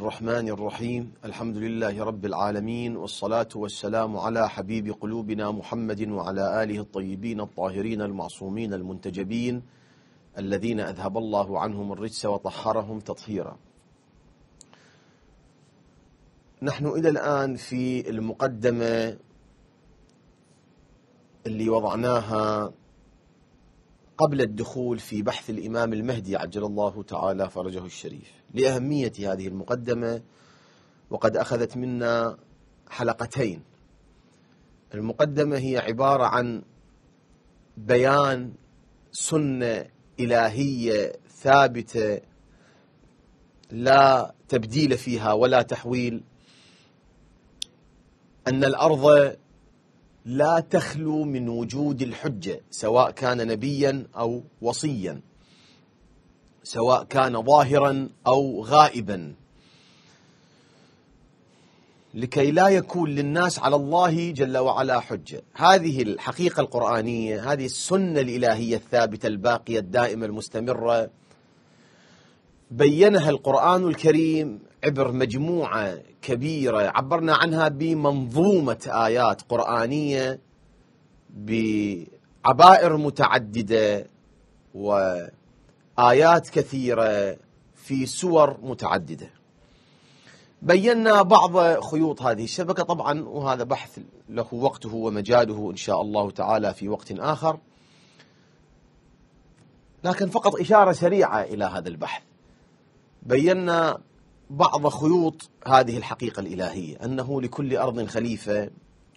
الرحمن الرحيم الحمد لله رب العالمين والصلاة والسلام على حبيب قلوبنا محمد وعلى آله الطيبين الطاهرين المعصومين المنتجبين الذين أذهب الله عنهم الرجس وطهرهم تطهيرا نحن إلى الآن في المقدمة اللي وضعناها قبل الدخول في بحث الإمام المهدي عجل الله تعالى فرجه الشريف لأهمية هذه المقدمة وقد أخذت منا حلقتين المقدمة هي عبارة عن بيان سنة إلهية ثابتة لا تبديل فيها ولا تحويل أن الأرض لا تخلو من وجود الحجة سواء كان نبيا أو وصيا سواء كان ظاهرا أو غائبا لكي لا يكون للناس على الله جل وعلا حجة هذه الحقيقة القرآنية هذه السنة الإلهية الثابتة الباقية الدائمة المستمرة بينها القرآن الكريم عبر مجموعة كبيرة عبرنا عنها بمنظومة آيات قرآنية بعبائر متعددة وآيات كثيرة في سور متعددة بينا بعض خيوط هذه الشبكة طبعا وهذا بحث له وقته ومجاله إن شاء الله تعالى في وقت آخر لكن فقط إشارة سريعة إلى هذا البحث بينا بعض خيوط هذه الحقيقة الإلهية أنه لكل أرض خليفة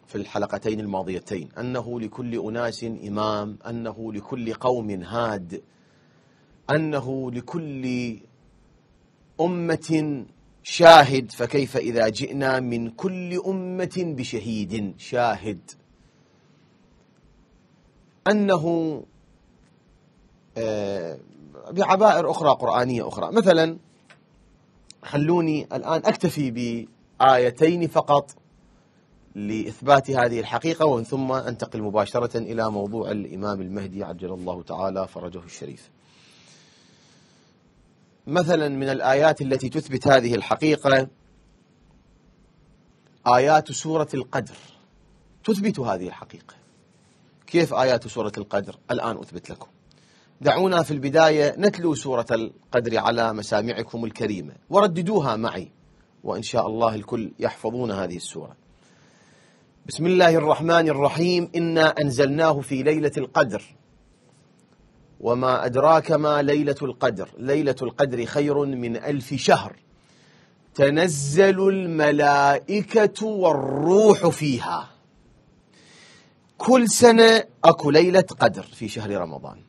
في الحلقتين الماضيتين أنه لكل أناس إمام أنه لكل قوم هاد أنه لكل أمة شاهد فكيف إذا جئنا من كل أمة بشهيد شاهد أنه آه، بعبائر أخرى قرآنية أخرى مثلا خلوني الآن أكتفي بآيتين فقط لإثبات هذه الحقيقة ومن ثم أنتقل مباشرة إلى موضوع الإمام المهدي عجل الله تعالى فرجه الشريف مثلا من الآيات التي تثبت هذه الحقيقة آيات سورة القدر تثبت هذه الحقيقة كيف آيات سورة القدر الآن أثبت لكم دعونا في البداية نتلو سورة القدر على مسامعكم الكريمة ورددوها معي وإن شاء الله الكل يحفظون هذه السورة بسم الله الرحمن الرحيم إنا أنزلناه في ليلة القدر وما أدراك ما ليلة القدر ليلة القدر خير من ألف شهر تنزل الملائكة والروح فيها كل سنة أكو ليلة قدر في شهر رمضان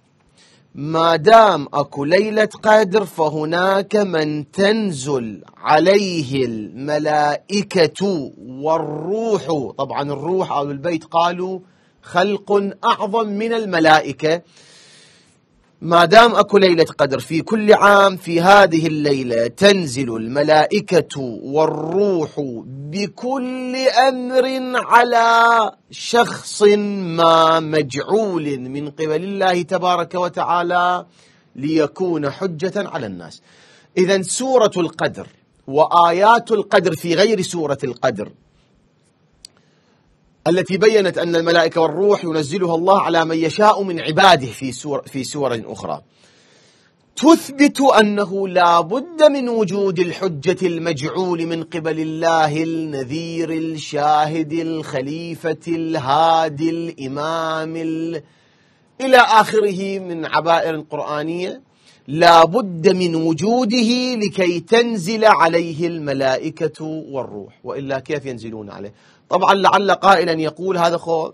ما دام اكو ليله قدر فهناك من تنزل عليه الملائكه والروح طبعا الروح او البيت قالوا خلق اعظم من الملائكه ما دام اكو ليله قدر في كل عام في هذه الليله تنزل الملائكه والروح بكل امر على شخص ما مجعول من قبل الله تبارك وتعالى ليكون حجه على الناس اذا سوره القدر وايات القدر في غير سوره القدر التي بينت أن الملائكة والروح ينزلها الله على من يشاء من عباده في سور, في سور أخرى تثبت أنه لا بد من وجود الحجة المجعول من قبل الله النذير الشاهد الخليفة الهادي الإمام ال... إلى آخره من عبائر قرانيه لا بد من وجوده لكي تنزل عليه الملائكة والروح وإلا كيف ينزلون عليه طبعا لعل قائلا يقول هذا خو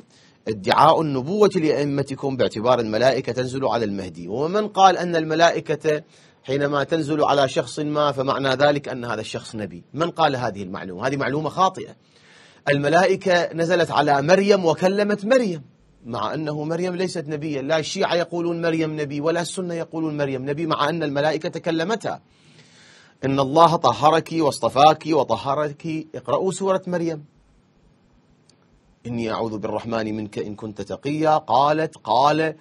ادعاء النبوة لأئمتكم باعتبار الملائكة تنزل على المهدي ومن قال أن الملائكة حينما تنزل على شخص ما فمعنى ذلك أن هذا الشخص نبي من قال هذه المعلومة هذه معلومة خاطئة الملائكة نزلت على مريم وكلمت مريم مع أنه مريم ليست نبيا لا الشيعة يقولون مريم نبي ولا السنة يقولون مريم نبي مع أن الملائكة تكلمتها إن الله طهرك واصطفاك وطهرك اقرأوا سورة مريم إني أعوذ بالرحمن منك إن كنت تقيا قالت قال آه،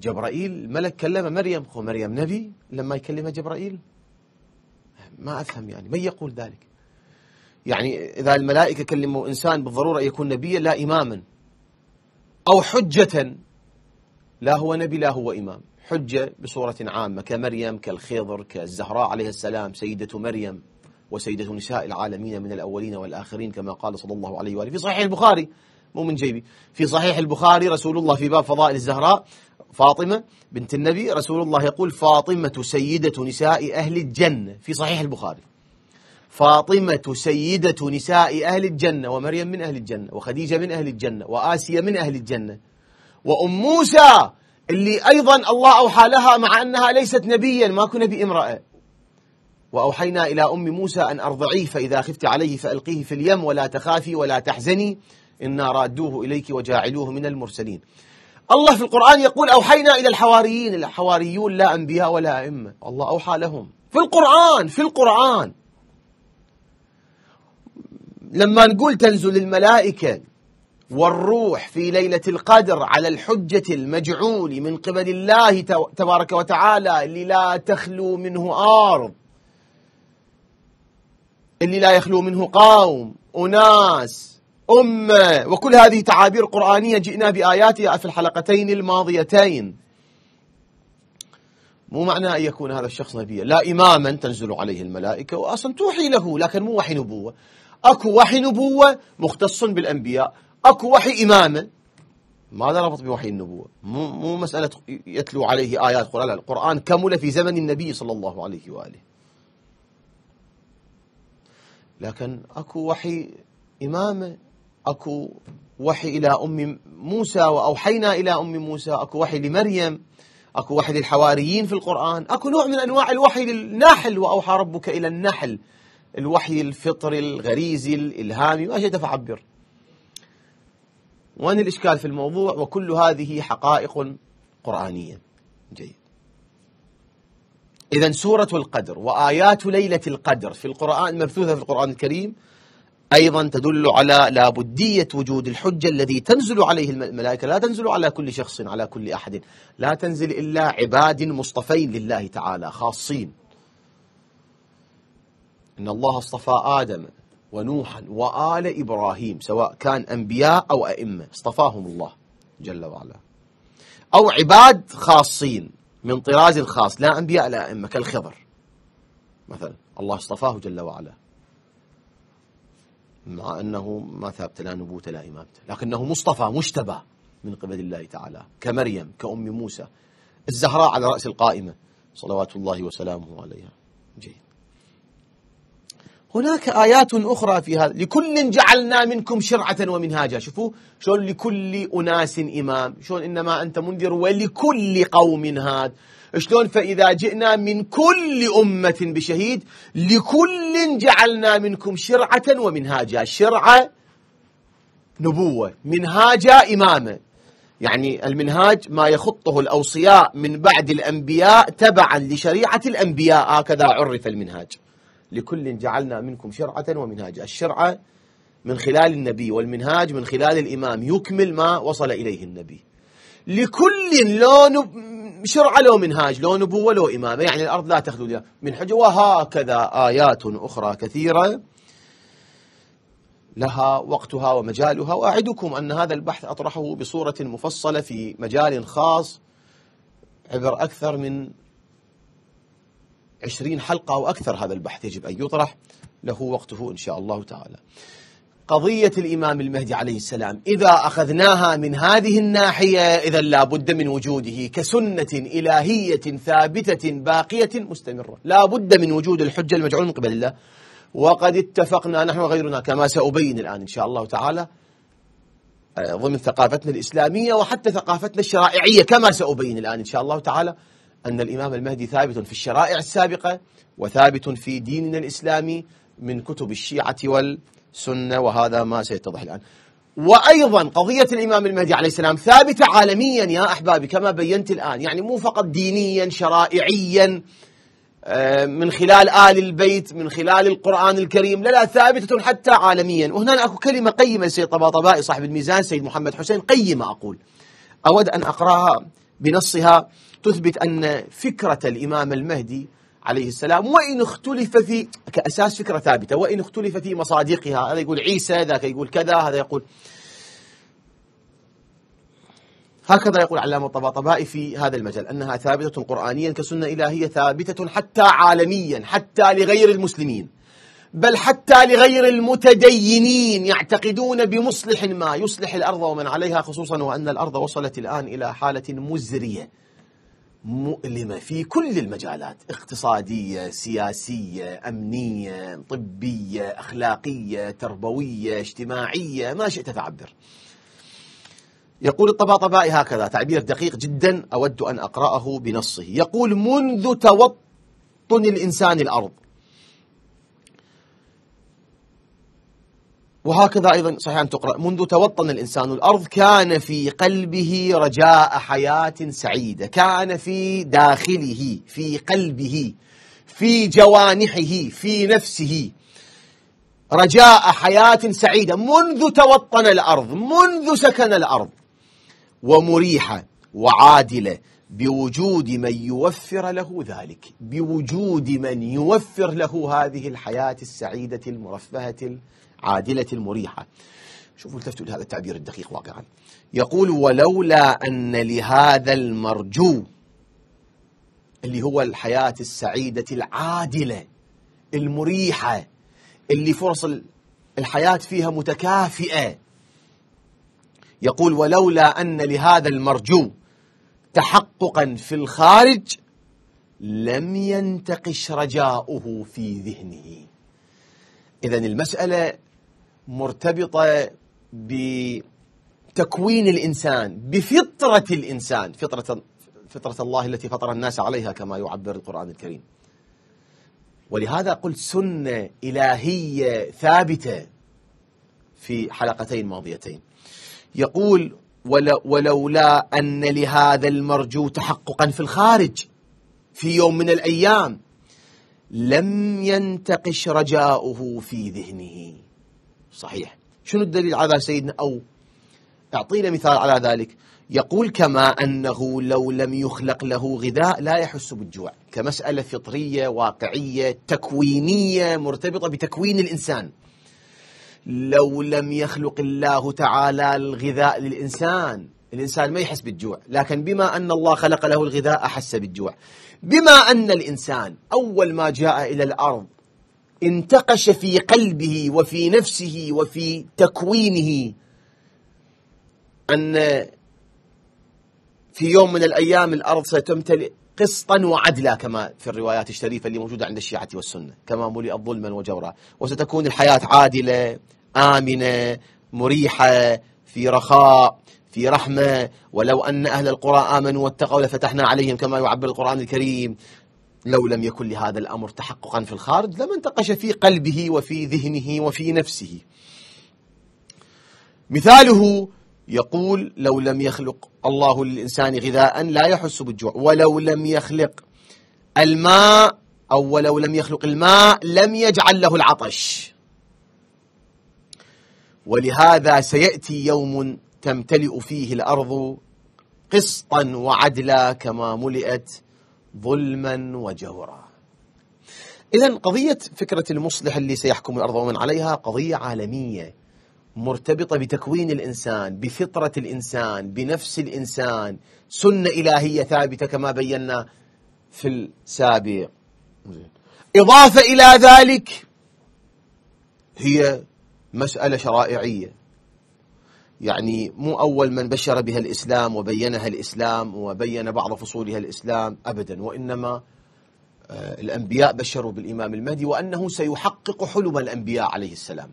جبرائيل الملك كلم مريم خو مريم نبي لما يكلمها جبرائيل ما أفهم يعني من يقول ذلك يعني إذا الملائكة كلموا إنسان بالضرورة يكون نبيا لا إماما أو حجة لا هو نبي لا هو إمام حجة بصورة عامة كمريم كالخضر كالزهراء عليه السلام سيدة مريم وسيدة نساء العالمين من الأولين والآخرين كما قال صلى الله عليه وآله في صحيح البخاري مو من جيبي في صحيح البخاري رسول الله في باب فضائل الزهراء فاطمة بنت النبي رسول الله يقول فاطمة سيدة نساء أهل الجنة في صحيح البخاري فاطمة سيدة نساء أهل الجنة ومريم من أهل الجنة وخديجة من أهل الجنة وآسيا من أهل الجنة وأم موسى اللي أيضا الله أوحى لها مع أنها ليست نبيا ما نبي امرأة وأوحينا إلى أم موسى أن أرضعيه فإذا خفت عليه فألقيه في اليم ولا تخافي ولا تحزني إنا رادوه إليك وجاعلوه من المرسلين الله في القرآن يقول أوحينا إلى الحواريين الحواريون لا أنبياء ولا أئمة الله أوحى لهم في القرآن في القرآن لما نقول تنزل الملائكة والروح في ليلة القدر على الحجة المجعول من قبل الله تبارك وتعالى للا تخلو منه أرض اللي لا يخلو منه قوم أناس أمة وكل هذه تعابير قرآنية جئنا بآياتها في الحلقتين الماضيتين مو معنى أن يكون هذا الشخص نبيا لا إماما تنزل عليه الملائكة وأصلا توحي له لكن مو وحي نبوة أكو وحي نبوة مختص بالأنبياء أكو وحي إمامة ماذا ربط بوحي النبوة مو, مو مسألة يتلو عليه آيات قرآن القرآن كمل في زمن النبي صلى الله عليه وآله لكن اكو وحي إمامة اكو وحي إلى أم موسى وأوحينا إلى أم موسى اكو وحي لمريم اكو وحي للحواريين في القرآن اكو نوع من أنواع الوحي للنحل وأوحى ربك إلى النحل الوحي الفطري الغريزي الإلهامي وأشياء فعبر وين الإشكال في الموضوع وكل هذه حقائق قرآنية جيد إذا سورة القدر وآيات ليلة القدر في القرآن المبثوثة في القرآن الكريم أيضا تدل على لابدية وجود الحجة الذي تنزل عليه الملائكة لا تنزل على كل شخص على كل أحد لا تنزل إلا عباد مصطفين لله تعالى خاصين إن الله اصطفى آدم ونوحا وآل إبراهيم سواء كان أنبياء أو أئمة اصطفاهم الله جل وعلا أو عباد خاصين من طراز الخاص لا أنبياء لا أئمة كالخضر مثلا الله اصطفاه جل وعلا مع أنه ما ثابت لا نبوة لا إمامته لكنه مصطفى مشتبى من قبل الله تعالى كمريم كأم موسى الزهراء على رأس القائمة صلوات الله وسلامه عليها جيد هناك آيات أخرى في هذا لكل جعلنا منكم شرعة ومنهاجا شوفوا شلون لكل أناس إمام شلون إنما أنت منذر ولكل قوم هاد شلون فإذا جئنا من كل أمة بشهيد لكل جعلنا منكم شرعة ومنهاجا شرعة نبوة منهاجا إمامة يعني المنهاج ما يخطه الأوصياء من بعد الأنبياء تبعا لشريعة الأنبياء هكذا عرف المنهاج لكل جعلنا منكم شرعة ومنهاج الشرعة من خلال النبي والمنهاج من خلال الإمام يكمل ما وصل إليه النبي لكل لو شرعة لو منهاج لو نبوة لو إمامة يعني الأرض لا تخلو من حجة وهكذا آيات أخرى كثيرة لها وقتها ومجالها وأعدكم أن هذا البحث أطرحه بصورة مفصلة في مجال خاص عبر أكثر من عشرين حلقة أو أكثر هذا البحث يجب أن يطرح له وقته إن شاء الله تعالى قضية الإمام المهدي عليه السلام إذا أخذناها من هذه الناحية إذا لا بد من وجوده كسنة إلهية ثابتة باقية مستمرة لا بد من وجود الحجة المجعول من قبل الله وقد اتفقنا نحن وغيرنا كما سأبين الآن إن شاء الله تعالى ضمن ثقافتنا الإسلامية وحتى ثقافتنا الشرائعية كما سأبين الآن إن شاء الله تعالى أن الإمام المهدي ثابت في الشرائع السابقة وثابت في ديننا الإسلامي من كتب الشيعة والسنة وهذا ما سيتضح الآن وأيضا قضية الإمام المهدي عليه السلام ثابتة عالميا يا أحبابي كما بينت الآن يعني مو فقط دينيا شرائعيا آه، من خلال آل البيت من خلال القرآن الكريم لا لا ثابتة حتى عالميا وهنا أكو كلمة قيمة سيد طباطبائي صاحب الميزان سيد محمد حسين قيمة أقول أود أن أقرأها بنصها تثبت أن فكرة الإمام المهدي عليه السلام وإن اختلف في كأساس فكرة ثابتة وإن اختلف في مصادقها هذا يقول عيسى ذاك يقول كذا هذا يقول هكذا يقول علامة الطباطبائي في هذا المجال أنها ثابتة قرآنيا كسنة إلهية ثابتة حتى عالميا حتى لغير المسلمين بل حتى لغير المتدينين يعتقدون بمصلح ما يصلح الأرض ومن عليها خصوصا وأن الأرض وصلت الآن إلى حالة مزرية مؤلمة في كل المجالات اقتصادية سياسية أمنية طبية أخلاقية تربوية اجتماعية ما شئت تعبر يقول الطباطبائي هكذا تعبير دقيق جدا أود أن أقرأه بنصه يقول منذ توطن الإنسان الأرض وهكذا أيضا صحيح أن تقرأ منذ توطن الإنسان الأرض كان في قلبه رجاء حياة سعيدة كان في داخله في قلبه في جوانحه في نفسه رجاء حياة سعيدة منذ توطن الأرض منذ سكن الأرض ومريحة وعادلة بوجود من يوفر له ذلك بوجود من يوفر له هذه الحياة السعيدة المرفهة العادلة المريحة شوفوا التفتوا لهذا التعبير الدقيق واقعا يقول ولولا أن لهذا المرجو اللي هو الحياة السعيدة العادلة المريحة اللي فرص الحياة فيها متكافئة يقول ولولا أن لهذا المرجو تحققا في الخارج لم ينتقش رجاؤه في ذهنه إذا المسألة مرتبطة بتكوين الإنسان بفطرة الإنسان فطرة, فطرة الله التي فطر الناس عليها كما يعبر القرآن الكريم ولهذا قلت سنة إلهية ثابتة في حلقتين ماضيتين يقول ولولا أن لهذا المرجو تحققا في الخارج في يوم من الأيام لم ينتقش رجاؤه في ذهنه صحيح شنو الدليل على سيدنا أو أعطينا مثال على ذلك يقول كما أنه لو لم يخلق له غذاء لا يحس بالجوع كمسألة فطرية واقعية تكوينية مرتبطة بتكوين الإنسان لو لم يخلق الله تعالى الغذاء للإنسان الإنسان ما يحس بالجوع لكن بما أن الله خلق له الغذاء أحس بالجوع بما أن الإنسان أول ما جاء إلى الأرض انتقش في قلبه وفي نفسه وفي تكوينه أن في يوم من الأيام الأرض ستمتلئ قسطا وعدلا كما في الروايات الشريفة اللي موجودة عند الشيعة والسنة كما ملئت ظلما وجورا وستكون الحياة عادلة آمنة مريحة في رخاء في رحمة ولو أن أهل القرى آمنوا واتقوا لفتحنا عليهم كما يعبر القرآن الكريم لو لم يكن لهذا الأمر تحققا في الخارج لما انتقش في قلبه وفي ذهنه وفي نفسه مثاله يقول لو لم يخلق الله للإنسان غذاء لا يحس بالجوع ولو لم يخلق الماء أو ولو لم يخلق الماء لم يجعل له العطش ولهذا سيأتي يوم تمتلئ فيه الأرض قسطا وعدلا كما ملئت ظلما وجورا إذا قضية فكرة المصلح اللي سيحكم الأرض ومن عليها قضية عالمية مرتبطة بتكوين الإنسان بفطرة الإنسان بنفس الإنسان سنة إلهية ثابتة كما بينا في السابق إضافة إلى ذلك هي مسألة شرائعية يعني مو أول من بشر بها الإسلام وبينها الإسلام وبين بعض فصولها الإسلام أبدا وإنما آه، الأنبياء بشروا بالإمام المهدي وأنه سيحقق حلم الأنبياء عليه السلام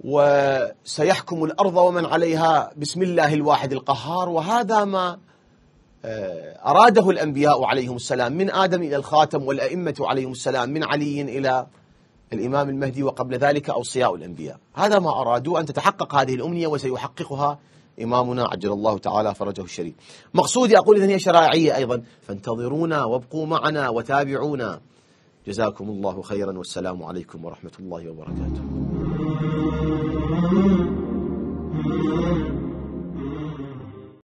وسيحكم الأرض ومن عليها بسم الله الواحد القهار وهذا ما آه، أراده الأنبياء عليهم السلام من آدم إلى الخاتم والأئمة عليهم السلام من علي إلى الإمام المهدي وقبل ذلك أوصياء الأنبياء هذا ما أرادوا أن تتحقق هذه الأمنية وسيحققها إمامنا عجل الله تعالى فرجه الشريف مقصودي أقول إذن هي شرائعية أيضا فانتظرونا وابقوا معنا وتابعونا جزاكم الله خيرا والسلام عليكم ورحمة الله وبركاته